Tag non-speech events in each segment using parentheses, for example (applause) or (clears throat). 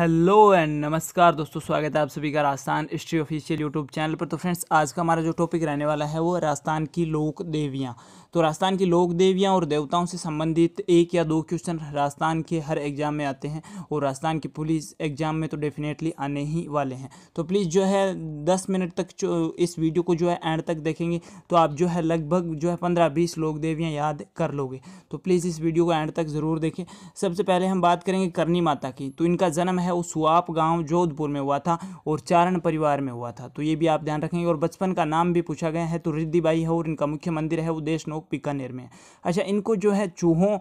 hello and नमस्कार दोस्तों स्वागत है आप सभी का Rajasthan history official YouTube channel पर तो फ्रेंड्स आज का हमारा जो टॉपिक रहने वाला है वो राजस्थान की लोक देवियाँ तो राजस्थान की लोक देवियाँ और देवताओं से संबंधित एक या दो क्वेश्चन राजस्थान के हर एग्ज़ाम में आते हैं और राजस्थान की पुलिस एग्ज़ाम में तो डेफिनेटली आने ही वाले हैं तो प्लीज़ जो है दस मिनट तक इस वीडियो को जो है एंड तक देखेंगे तो आप जो है लगभग जो है पंद्रह बीस लोक देवियाँ याद कर लोगे तो प्लीज़ इस वीडियो को एंड तक ज़रूर देखें सबसे पहले हम बात करेंगे करनी माता की तो इनका जन्म है है वो सुआप गांव जोधपुर में हुआ था और चारण परिवार में हुआ था तो ये भी आप ध्यान रखेंगे और बचपन का नाम भी पूछा गया है तो रिद्धिबाई है और इनका मुख्य मंदिर है वो देशनोक बीकानेर में अच्छा इनको जो है चूहों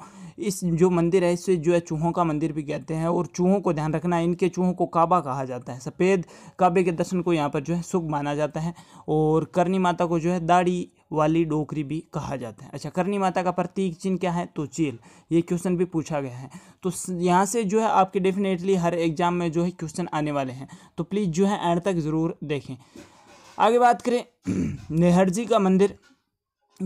इस जो मंदिर है इससे जो है चूहों का मंदिर भी कहते हैं और चूहों को ध्यान रखना इनके चूहों को काबा कहा जाता है सफ़ेद काबे के दर्शन को यहाँ पर जो है शुभ माना जाता है और करनी माता को जो है दाढ़ी वाली डोकरी भी कहा जाता है अच्छा करनी माता का प्रतीक चिन्ह क्या है तो चील ये क्वेश्चन भी पूछा गया है तो यहाँ से जो है आपके डेफिनेटली हर एग्जाम में जो है क्वेश्चन आने वाले हैं तो प्लीज़ जो है एंड तक ज़रूर देखें आगे बात करें (clears throat) नेहरजी का मंदिर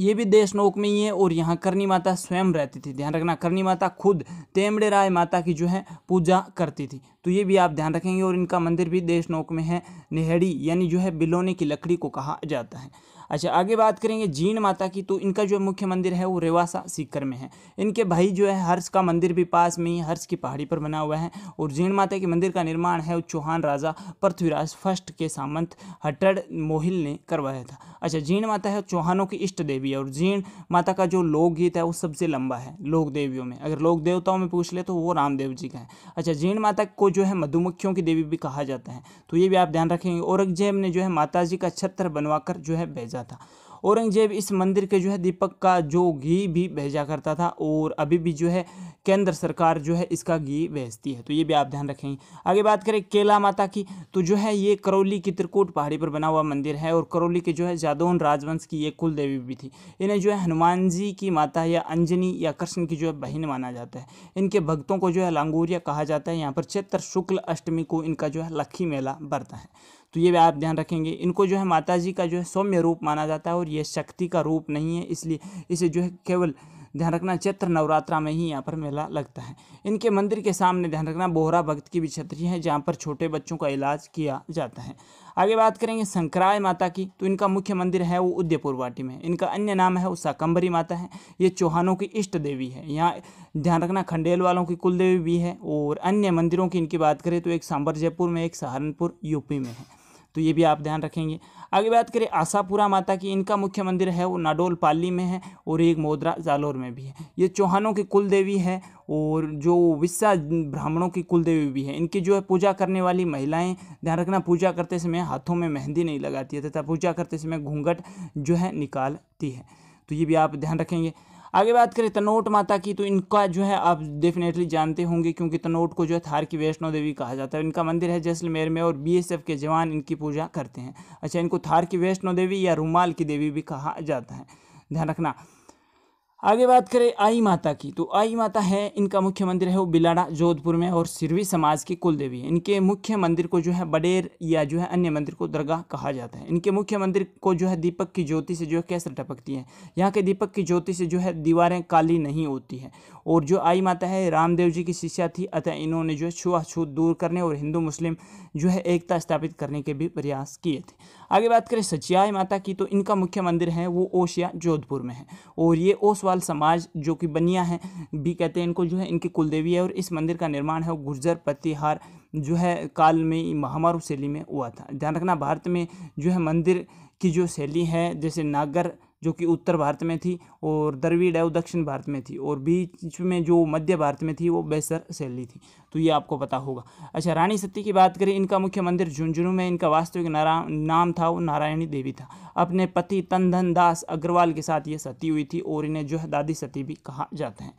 ये भी देशनोक में ही है और यहाँ करनी माता स्वयं रहती थी ध्यान रखना करनी माता खुद तेमड़े राय माता की जो है पूजा करती थी तो ये भी आप ध्यान रखेंगे और इनका मंदिर भी देशनोक में है नेहड़ी यानी जो है बिलोने की लकड़ी को कहा जाता है अच्छा आगे बात करेंगे जीण माता की तो इनका जो मुख्य मंदिर है वो रेवासा सीकर में है इनके भाई जो है हर्ष का मंदिर भी पास में ही हर्ष की पहाड़ी पर बना हुआ है और जीण माता के मंदिर का निर्माण है चौहान राजा पृथ्वीराज फर्स्ट के सामंत हटड़ मोहिल ने करवाया था अच्छा जीण माता है चौहानों की इष्ट देवी है और जीण माता का जो लोकगीत है वो सबसे लंबा है लोक देवियों में अगर लोक देवताओं में पूछ ले तो वो रामदेव जी का है अच्छा जीण माता को जो है मधुमक्खियों की देवी भी कहा जाता है तो ये भी आप ध्यान रखेंगे औरंगजेब ने जो है माता जी का छत्र बनवाकर जो है भेजा करता था औरंगजेब इस मंदिर के जो है दीपक का जो घी भी भेजा करता था और अभी भी जो है केंद्र सरकार जो है इसका घी भेजती है तो ये भी आप ध्यान रखेंगे आगे बात करें केला माता की तो जो है ये करौली की त्रिकूट पहाड़ी पर बना हुआ मंदिर है और करौली के जो है जादौन राजवंश की ये कुल देवी भी थी इन्हें जो है हनुमान जी की माता या अंजनी या कृष्ण की जो है बहन माना जाता है इनके भक्तों को जो है लांगूरिया कहा जाता है यहाँ पर चैत्र शुक्ल अष्टमी को इनका जो है लक्खी मेला बढ़ता है तो ये भी आप ध्यान रखेंगे इनको जो है माता जी का जो है सौम्य रूप माना जाता है और ये शक्ति का रूप नहीं है इसलिए इसे जो है केवल ध्यान रखना चैत्र नवरात्रा में ही यहाँ पर मेला लगता है इनके मंदिर के सामने ध्यान रखना बोहरा भक्त की भी छत्री है जहाँ पर छोटे बच्चों का इलाज किया जाता है आगे बात करेंगे संक्राय माता की तो इनका मुख्य मंदिर है वो उदयपुर वाटी में इनका अन्य नाम है वो साकम्बरी माता है ये चौहानों की इष्ट देवी है यहाँ ध्यान रखना खंडेल वालों की कुलदेवी भी है और अन्य मंदिरों की इनकी बात करें तो एक सांबर जयपुर में एक सहारनपुर यूपी में है तो ये भी आप ध्यान रखेंगे आगे बात करें आशापुरा माता की इनका मुख्य मंदिर है वो नाडोल पाली में है और एक मोद्रा जालोर में भी है ये चौहानों की कुल देवी है और जो विस्सा ब्राह्मणों की कुल देवी भी है इनकी जो है पूजा करने वाली महिलाएं ध्यान रखना पूजा करते समय हाथों में मेहंदी नहीं लगाती है तथा पूजा करते समय घूंघट जो है निकालती है तो ये भी आप ध्यान रखेंगे आगे बात करें तनोट माता की तो इनका जो है आप डेफिनेटली जानते होंगे क्योंकि तनोट को जो है थार की वैष्णो देवी कहा जाता है इनका मंदिर है जैसलमेर में और बीएसएफ के जवान इनकी पूजा करते हैं अच्छा इनको थार की वैष्णो देवी या रूमाल की देवी भी कहा जाता है ध्यान रखना आगे बात करें आई माता की तो आई माता है इनका मुख्य मंदिर है वो बिलाड़ा जोधपुर में और सिरवी समाज की कुल देवी है इनके मुख्य मंदिर को जो है बडेर या जो है अन्य मंदिर को दरगाह कहा जाता है इनके मुख्य मंदिर को जो है दीपक की ज्योति से जो है कैसे टपकती है यहाँ के दीपक की ज्योति से जो है दीवारें काली नहीं होती है और जो आई माता है रामदेव जी की शिष्या थी अतः इन्होंने जो है छुआछूत दूर करने और हिंदू मुस्लिम जो है एकता स्थापित करने के भी प्रयास किए थे आगे बात करें सचियाई माता की तो इनका मुख्य मंदिर है वो ओशिया जोधपुर में है और ये ओसवा जायसवाल समाज जो कि बनिया है भी कहते हैं इनको जो है इनकी कुलदेवी है और इस मंदिर का निर्माण है वो गुर्जर प्रतिहार जो है काल में महामारू शैली में हुआ था ध्यान रखना भारत में जो है मंदिर की जो शैली है जैसे नागर जो कि उत्तर भारत में थी और द्रविड़ है वो दक्षिण भारत में थी और बीच में जो मध्य भारत में थी वो बेसर शैली थी तो ये आपको पता होगा अच्छा रानी सती की बात करें इनका मुख्य मंदिर झुंझुनू में इनका वास्तविक नाम था वो नारायणी देवी था अपने पति तनधन दास अग्रवाल के साथ ये सती हुई थी और इन्हें जो है दादी सती भी कहा जाता है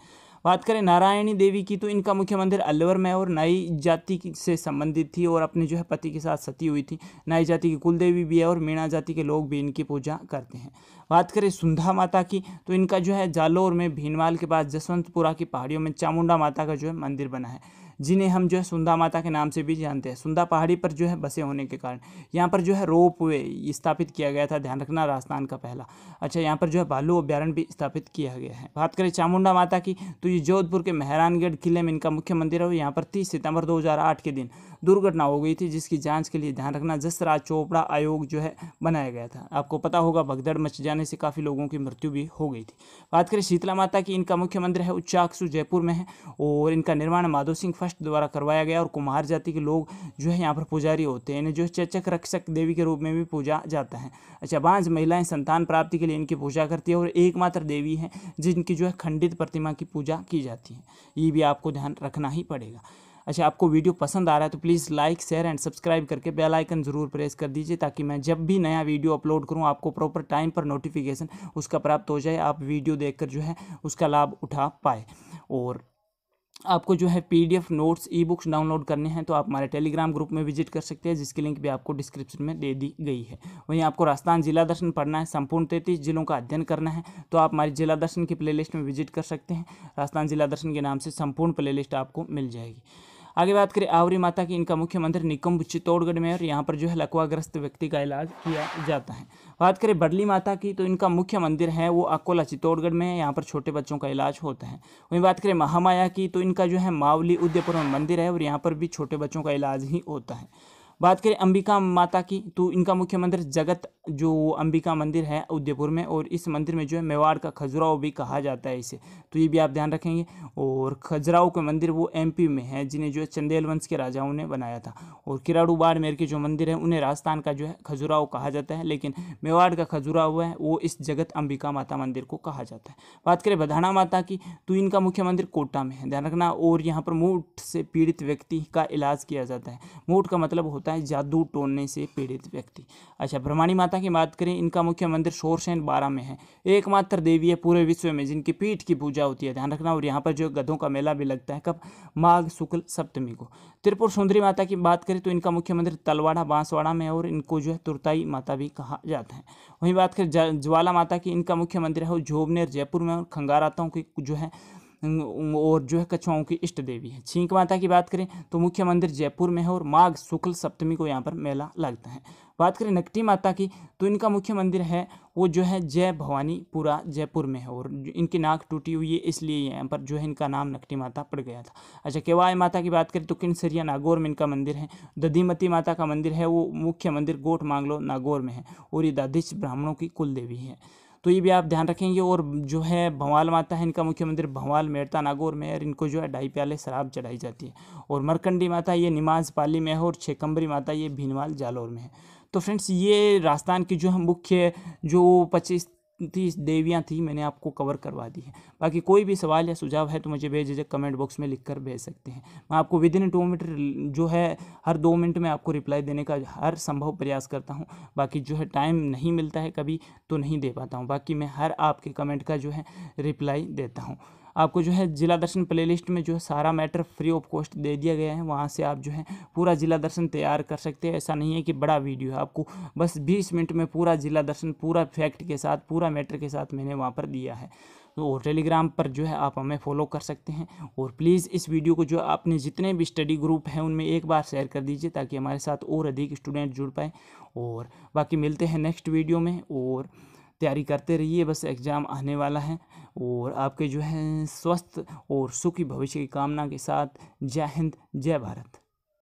बात करें नारायणी देवी की तो इनका मुख्य मंदिर अलवर में और नई जाति से संबंधित थी और अपने जो है पति के साथ सती हुई थी नई जाति की कुलदेवी भी है और मीणा जाति के लोग भी इनकी पूजा करते हैं बात करें सुंधा माता की तो इनका जो है जालोर में भीनवाल के पास जसवंतपुरा की पहाड़ियों में चामुंडा माता का जो है मंदिर बना है जिन्हें हम जो है सुंदा माता के नाम से भी जानते हैं सुंदा पहाड़ी पर जो है बसे होने के कारण यहाँ पर जो है रोप वे स्थापित किया गया था ध्यान रखना राजस्थान का पहला अच्छा यहाँ पर जो है भालू अभ्यारण भी स्थापित किया गया है बात करें चामुंडा माता की तो ये जोधपुर के मेहरानगढ़ किले में इनका मुख्य मंदिर है और यहाँ पर तीस सितंबर दो के दिन दुर्घटना हो गई थी जिसकी जाँच के लिए ध्यान रखना जसराज चोपड़ा आयोग जो है बनाया गया था आपको पता होगा भगदड़ मच जाने से काफ़ी लोगों की मृत्यु भी हो गई थी बात करें शीतला माता की इनका मुख्य मंदिर है उच्चाक्षु जयपुर में है और इनका निर्माण माधो सिंह फर्स्ट द्वारा करवाया गया और कुम्हार जाति के लोग जो है यहाँ पर पुजारी होते हैं यानी जो चचक रक्षक देवी के रूप में भी पूजा जाता है अच्छा बांझ महिलाएं संतान प्राप्ति के लिए इनकी पूजा करती है और एकमात्र देवी हैं जिनकी जो है खंडित प्रतिमा की पूजा की जाती है ये भी आपको ध्यान रखना ही पड़ेगा अच्छा आपको वीडियो पसंद आ रहा है तो please like share and subscribe करके बेल आइकन ज़रूर प्रेस कर दीजिए ताकि मैं जब भी नया वीडियो अपलोड करूं आपको प्रॉपर टाइम पर नोटिफिकेशन उसका प्राप्त हो जाए आप वीडियो देखकर जो है उसका लाभ उठा पाए और आपको जो है PDF notes e books download करने हैं तो आप हमारे टेलीग्राम ग्रुप में विजिट कर सकते हैं जिसकी लिंक भी आपको डिस्क्रिप्शन में दे दी गई है वहीं आपको राजस्थान जिला दर्शन पढ़ना है संपूर्ण तैंतीस जिलों का अध्ययन करना है तो आप हमारे जिला दर्शन की प्लेलिस्ट में विजिट कर सकते हैं राजस्थान जिला दर्शन के नाम से संपूर्ण प्ले आपको मिल जाएगी आगे बात करें आवरी माता की इनका मुख्य मंदिर निकम्ब चित्तौड़गढ़ में है और यहाँ पर जो है लकवाग्रस्त व्यक्ति का इलाज किया जाता है बात करें बडली माता की तो इनका मुख्य मंदिर है वो अकोला चित्तौड़गढ़ में है यहाँ पर छोटे बच्चों का इलाज होता है वहीं बात करें महामाया की तो इनका जो है मावली उदयपुर में मंदिर है और यहाँ पर भी छोटे बच्चों का इलाज ही होता है बात करें अंबिका माता की तो इनका मुख्य मंदिर जगत जो अंबिका मंदिर है उदयपुर में और इस मंदिर में जो है मेवाड़ का खजुराहो भी कहा जाता है इसे तो ये भी आप ध्यान रखेंगे और खजुराहो के मंदिर वो एमपी में है जिन्हें जो है चंदेल वंश के राजाओं ने बनाया था और किराड़ू बाड़मेर के जो मंदिर है उन्हें राजस्थान का जो है खजुराहो कहा जाता है लेकिन मेवाड़ का खजुराहो है वो इस जगत अंबिका माता मंदिर को कहा जाता है बात करें बधाना माता की तो इनका मुख्य मंदिर कोटा में है ध्यान रखना और यहाँ पर मूठ से पीड़ित व्यक्ति का इलाज किया जाता है मूठ का मतलब होता होता है जादू टोड़ने से पीड़ित व्यक्ति अच्छा ब्रह्माणी माता की बात करें इनका मुख्य मंदिर शोरसेन बारह में है एकमात्र देवी है पूरे विश्व में जिनकी पीठ की पूजा होती है ध्यान रखना और यहाँ पर जो गधों का मेला भी लगता है कब माघ शुक्ल सप्तमी को त्रिपुर सुंदरी माता की बात करें तो इनका मुख्य मंदिर तलवाड़ा बांसवाड़ा में है और इनको जो है तुरताई माता भी कहा जाता है वहीं बात करें ज्वाला माता की इनका मुख्य मंदिर है वो जोबनेर जयपुर में और खंगाराताओं की जो है और जो है कछुआओं की इष्ट देवी है छींक माता की बात करें तो मुख्य मंदिर जयपुर में है और माघ शुक्ल सप्तमी को यहाँ पर मेला लगता है बात करें नकटी माता की तो इनका मुख्य मंदिर है वो जो है जय भवानीपुरा जयपुर में है और इनकी नाक टूटी हुई है इसलिए यहाँ पर जो है इनका नाम नकटी माता पड़ गया था अच्छा केवाय माता की बात करें तो किनसरिया नागौर में इनका मंदिर है दधीमती माता का मंदिर है वो मुख्य मंदिर गोट मांगलो नागौर में है और ये दादिश ब्राह्मणों की कुल देवी है तो ये भी आप ध्यान रखेंगे और जो है भंवाल माता है इनका मुख्य मंदिर भंवाल मेड़ता नागौर में है इनको जो है ढाई प्याले शराब चढ़ाई जाती है और मरकंडी माता ये निमाज पाली में है और छेकम्बरी माता ये भीनवाल जालौर में है तो फ्रेंड्स ये राजस्थान की जो हम मुख्य जो पच्चीस थी देवियाँ थी मैंने आपको कवर करवा दी है बाकी कोई भी सवाल या सुझाव है तो मुझे भेज कमेंट बॉक्स में लिख कर भेज सकते हैं मैं आपको विद इन टू मिनट जो है हर दो मिनट में आपको रिप्लाई देने का हर संभव प्रयास करता हूँ बाकी जो है टाइम नहीं मिलता है कभी तो नहीं दे पाता हूँ बाकी मैं हर आपके कमेंट का जो है रिप्लाई देता हूँ आपको जो है जिला दर्शन प्लेलिस्ट में जो है सारा मैटर फ्री ऑफ कॉस्ट दे दिया गया है वहाँ से आप जो है पूरा जिला दर्शन तैयार कर सकते हैं ऐसा नहीं है कि बड़ा वीडियो है आपको बस बीस मिनट में पूरा जिला दर्शन पूरा फैक्ट के साथ पूरा मैटर के साथ मैंने वहाँ पर दिया है तो और टेलीग्राम पर जो है आप हमें फॉलो कर सकते हैं और प्लीज़ इस वीडियो को जो आपने जितने भी स्टडी ग्रुप हैं उनमें एक बार शेयर कर दीजिए ताकि हमारे साथ और अधिक स्टूडेंट जुड़ पाएँ और बाकी मिलते हैं नेक्स्ट वीडियो में और तैयारी करते रहिए बस एग्ज़ाम आने वाला है और आपके जो है स्वस्थ और सुखी भविष्य की कामना के साथ जय हिंद जय भारत